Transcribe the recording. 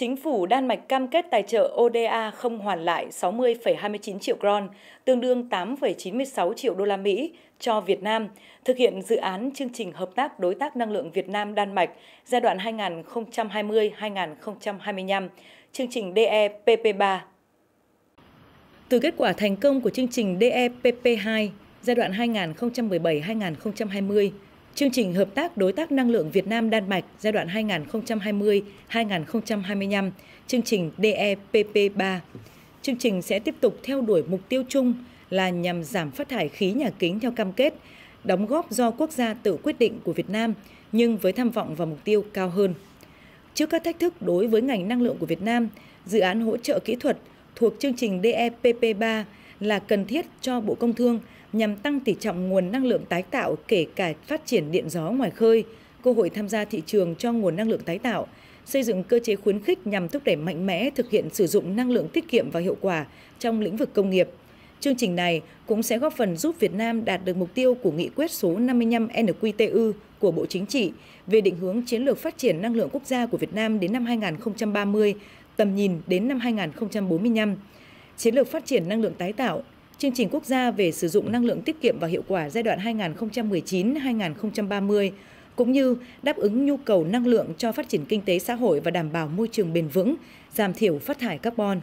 Chính phủ Đan Mạch cam kết tài trợ ODA không hoàn lại 60,29 triệu kron, tương đương 8,96 triệu đô la Mỹ cho Việt Nam, thực hiện dự án chương trình hợp tác đối tác năng lượng Việt Nam Đan Mạch giai đoạn 2020-2025, chương trình DEPP3. Từ kết quả thành công của chương trình DEPP2 giai đoạn 2017-2020, Chương trình Hợp tác Đối tác Năng lượng Việt Nam Đan Mạch giai đoạn 2020-2025, chương trình DEPP3. Chương trình sẽ tiếp tục theo đuổi mục tiêu chung là nhằm giảm phát thải khí nhà kính theo cam kết, đóng góp do quốc gia tự quyết định của Việt Nam, nhưng với tham vọng và mục tiêu cao hơn. Trước các thách thức đối với ngành năng lượng của Việt Nam, dự án hỗ trợ kỹ thuật thuộc chương trình DEPP3 là cần thiết cho Bộ Công Thương nhằm tăng tỷ trọng nguồn năng lượng tái tạo kể cả phát triển điện gió ngoài khơi, cơ hội tham gia thị trường cho nguồn năng lượng tái tạo, xây dựng cơ chế khuyến khích nhằm thúc đẩy mạnh mẽ thực hiện sử dụng năng lượng tiết kiệm và hiệu quả trong lĩnh vực công nghiệp. Chương trình này cũng sẽ góp phần giúp Việt Nam đạt được mục tiêu của nghị quyết số 55 NQTU của Bộ Chính trị về định hướng chiến lược phát triển năng lượng quốc gia của Việt Nam đến năm 2030, tầm nhìn đến năm 2045 chiến lược phát triển năng lượng tái tạo, chương trình quốc gia về sử dụng năng lượng tiết kiệm và hiệu quả giai đoạn 2019-2030, cũng như đáp ứng nhu cầu năng lượng cho phát triển kinh tế xã hội và đảm bảo môi trường bền vững, giảm thiểu phát thải carbon.